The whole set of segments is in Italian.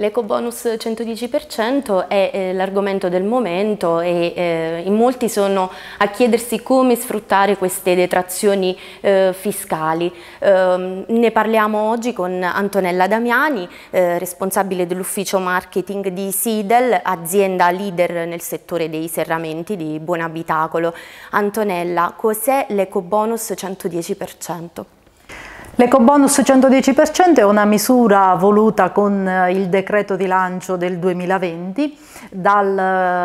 L'eco bonus 110% è eh, l'argomento del momento e eh, in molti sono a chiedersi come sfruttare queste detrazioni eh, fiscali. Ehm, ne parliamo oggi con Antonella Damiani, eh, responsabile dell'ufficio marketing di Sidel, azienda leader nel settore dei serramenti di Buon Abitacolo. Antonella, cos'è l'eco bonus 110%? L'ecobonus 110% è una misura voluta con eh, il decreto di lancio del 2020 dal,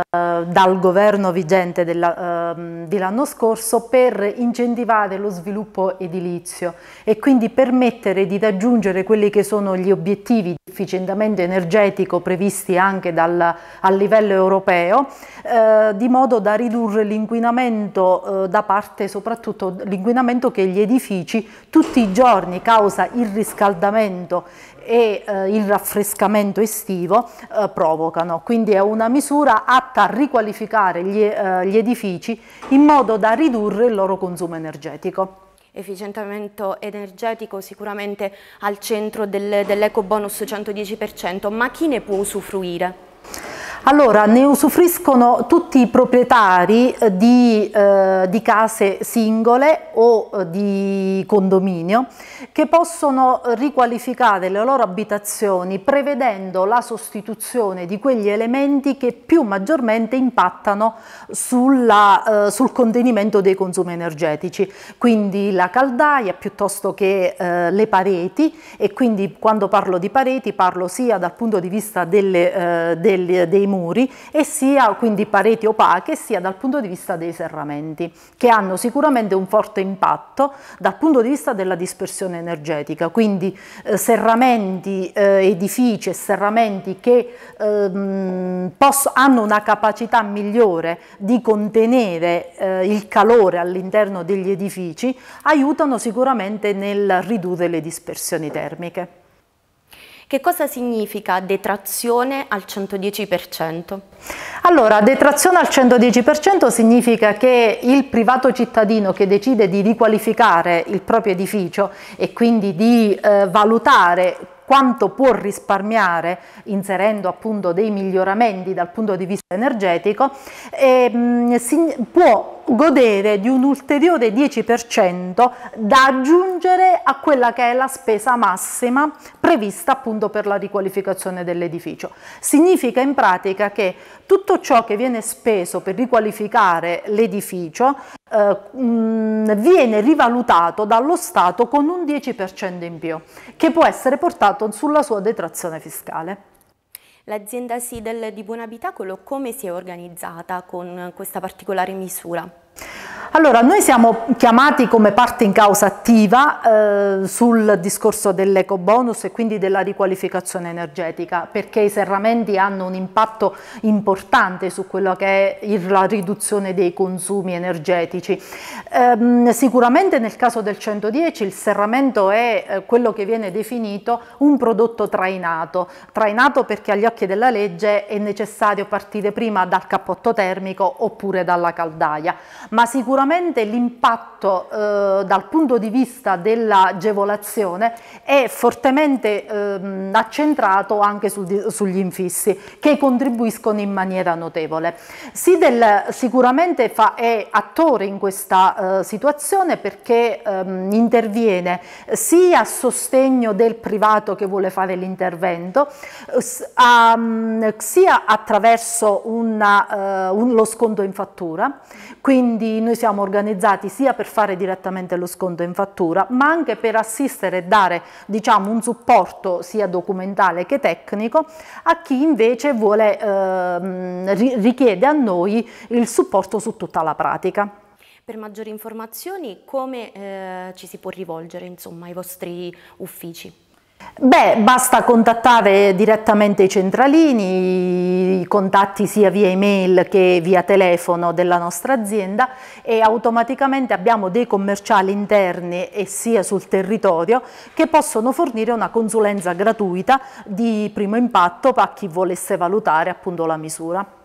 eh, dal governo vigente dell'anno ehm, scorso per incentivare lo sviluppo edilizio e quindi permettere di raggiungere quelli che sono gli obiettivi di efficientamento energetico previsti anche dal, a livello europeo, eh, di modo da ridurre l'inquinamento eh, da parte soprattutto l'inquinamento che gli edifici tutti i giorni giorni causa il riscaldamento e eh, il raffrescamento estivo eh, provocano. Quindi è una misura atta a riqualificare gli, eh, gli edifici in modo da ridurre il loro consumo energetico efficientamento energetico sicuramente al centro del, dell'eco bonus 110%, ma chi ne può usufruire? Allora, ne usufruiscono tutti i proprietari eh, di, eh, di case singole o eh, di condominio che possono riqualificare le loro abitazioni prevedendo la sostituzione di quegli elementi che più maggiormente impattano sulla, eh, sul contenimento dei consumi energetici, quindi la caldaia piuttosto che eh, le pareti e quindi quando parlo di pareti parlo sia dal punto di vista delle, eh, dei muri e sia quindi pareti opache sia dal punto di vista dei serramenti che hanno sicuramente un forte impatto dal punto di vista della dispersione energetica quindi eh, serramenti eh, edifici e serramenti che ehm, posso, hanno una capacità migliore di contenere eh, il calore all'interno degli edifici aiutano sicuramente nel ridurre le dispersioni termiche. Che cosa significa detrazione al 110%? Allora, detrazione al 110% significa che il privato cittadino che decide di riqualificare il proprio edificio e quindi di eh, valutare quanto può risparmiare inserendo appunto dei miglioramenti dal punto di vista energetico, e, ehm, mh, si, può godere di un ulteriore 10% da aggiungere a quella che è la spesa massima prevista appunto per la riqualificazione dell'edificio. Significa in pratica che tutto ciò che viene speso per riqualificare l'edificio eh, mm, viene rivalutato dallo Stato con un 10% in più, che può essere portato sulla sua detrazione fiscale. L'azienda Sidel di Buonabitacolo come si è organizzata con questa particolare misura? Allora, noi siamo chiamati come parte in causa attiva eh, sul discorso dell'eco bonus e quindi della riqualificazione energetica, perché i serramenti hanno un impatto importante su quello che è la riduzione dei consumi energetici. Ehm, sicuramente nel caso del 110 il serramento è eh, quello che viene definito un prodotto trainato, trainato perché agli occhi della legge è necessario partire prima dal cappotto termico oppure dalla caldaia, ma sicuramente sicuramente l'impatto eh, dal punto di vista dell'agevolazione è fortemente eh, accentrato anche sul, sugli infissi che contribuiscono in maniera notevole. Sidel sicuramente fa, è attore in questa eh, situazione perché ehm, interviene sia a sostegno del privato che vuole fare l'intervento, sia attraverso una, eh, un, lo sconto in fattura, quindi noi siamo siamo organizzati sia per fare direttamente lo sconto in fattura, ma anche per assistere e dare diciamo, un supporto sia documentale che tecnico a chi invece vuole, eh, richiede a noi il supporto su tutta la pratica. Per maggiori informazioni come eh, ci si può rivolgere insomma, ai vostri uffici? Beh, basta contattare direttamente i centralini, i contatti sia via email che via telefono della nostra azienda e automaticamente abbiamo dei commerciali interni e sia sul territorio che possono fornire una consulenza gratuita di primo impatto a chi volesse valutare appunto la misura.